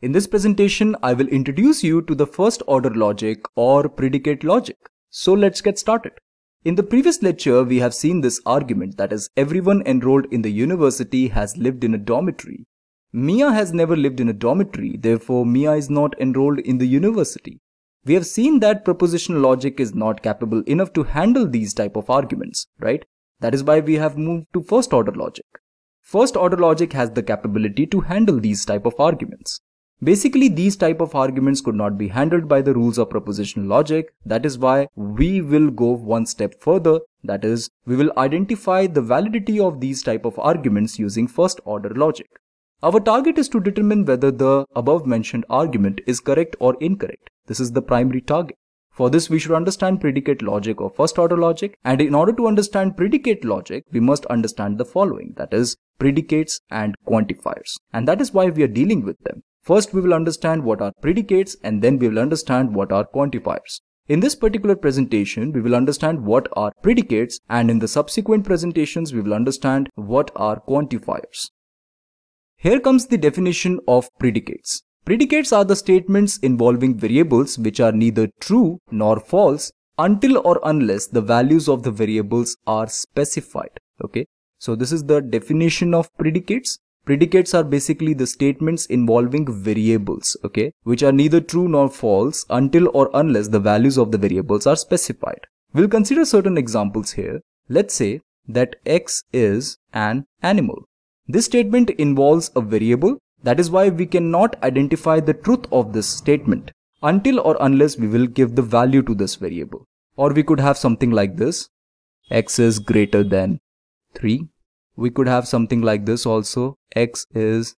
In this presentation, I will introduce you to the first order logic or predicate logic. So let's get started. In the previous lecture, we have seen this argument that is everyone enrolled in the university has lived in a dormitory. Mia has never lived in a dormitory, therefore Mia is not enrolled in the university. We have seen that propositional logic is not capable enough to handle these type of arguments, right? That is why we have moved to first order logic. First order logic has the capability to handle these type of arguments. Basically, these type of arguments could not be handled by the rules of propositional logic. That is why we will go one step further. That is, we will identify the validity of these type of arguments using first order logic. Our target is to determine whether the above mentioned argument is correct or incorrect. This is the primary target. For this, we should understand predicate logic or first order logic. And in order to understand predicate logic, we must understand the following that is, predicates and quantifiers. And that is why we are dealing with them. First, we will understand what are predicates and then we will understand what are quantifiers. In this particular presentation, we will understand what are predicates and in the subsequent presentations, we will understand what are quantifiers. Here comes the definition of predicates. Predicates are the statements involving variables which are neither true nor false until or unless the values of the variables are specified. Okay, so this is the definition of predicates. Predicates are basically the statements involving variables, okay, which are neither true nor false until or unless the values of the variables are specified. We'll consider certain examples here. Let's say that X is an animal. This statement involves a variable. That is why we cannot identify the truth of this statement until or unless we will give the value to this variable. Or we could have something like this. X is greater than 3. We could have something like this also x is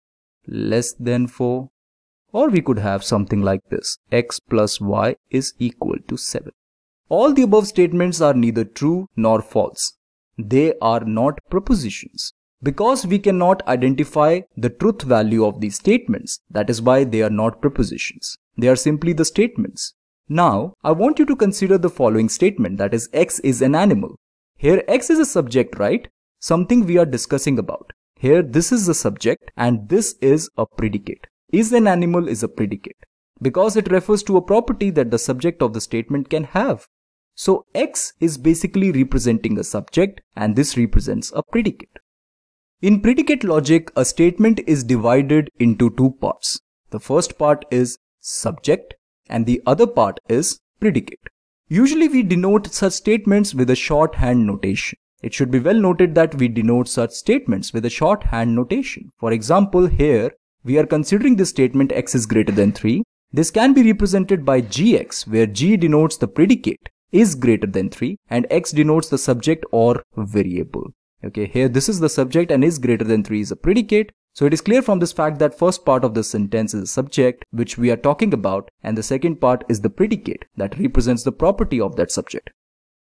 less than 4 or we could have something like this x plus y is equal to 7. All the above statements are neither true nor false. They are not propositions. Because we cannot identify the truth value of these statements, that is why they are not propositions. They are simply the statements. Now, I want you to consider the following statement that is x is an animal. Here x is a subject, right? Something we are discussing about. Here this is the subject and this is a predicate. Is an animal is a predicate because it refers to a property that the subject of the statement can have. So X is basically representing a subject and this represents a predicate. In predicate logic, a statement is divided into two parts. The first part is subject and the other part is predicate. Usually we denote such statements with a shorthand notation. It should be well noted that we denote such statements with a shorthand notation. For example, here we are considering the statement x is greater than 3. This can be represented by gx where g denotes the predicate is greater than 3 and x denotes the subject or variable. Okay, here this is the subject and is greater than 3 is a predicate. So it is clear from this fact that first part of the sentence is the subject which we are talking about and the second part is the predicate that represents the property of that subject.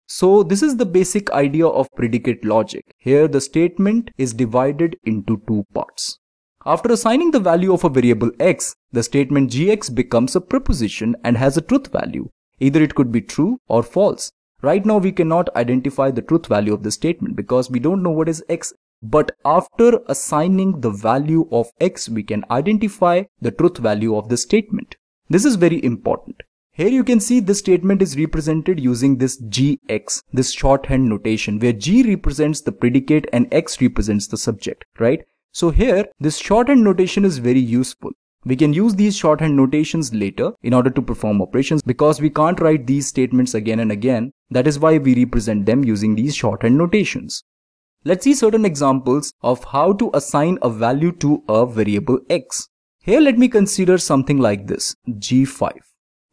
So this is the basic idea of predicate logic. Here the statement is divided into two parts. After assigning the value of a variable x, the statement gx becomes a preposition and has a truth value. Either it could be true or false. Right now we cannot identify the truth value of the statement because we don't know what is x. But after assigning the value of x, we can identify the truth value of the statement. This is very important. Here you can see this statement is represented using this gx, this shorthand notation where g represents the predicate and x represents the subject, right? So here, this shorthand notation is very useful. We can use these shorthand notations later in order to perform operations because we can't write these statements again and again. That is why we represent them using these shorthand notations. Let's see certain examples of how to assign a value to a variable x. Here let me consider something like this, g5.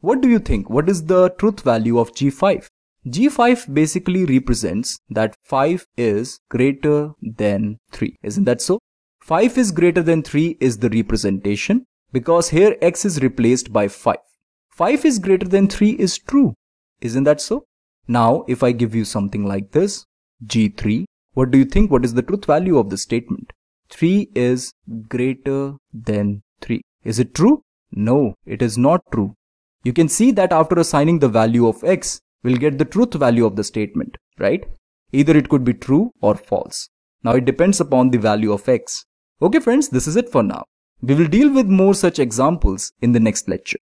What do you think? What is the truth value of G5? G5 basically represents that 5 is greater than 3. Isn't that so? 5 is greater than 3 is the representation because here x is replaced by 5. 5 is greater than 3 is true. Isn't that so? Now, if I give you something like this, G3, what do you think? What is the truth value of the statement? 3 is greater than 3. Is it true? No, it is not true. You can see that after assigning the value of x, we'll get the truth value of the statement, right? Either it could be true or false. Now it depends upon the value of x. Okay friends, this is it for now. We will deal with more such examples in the next lecture.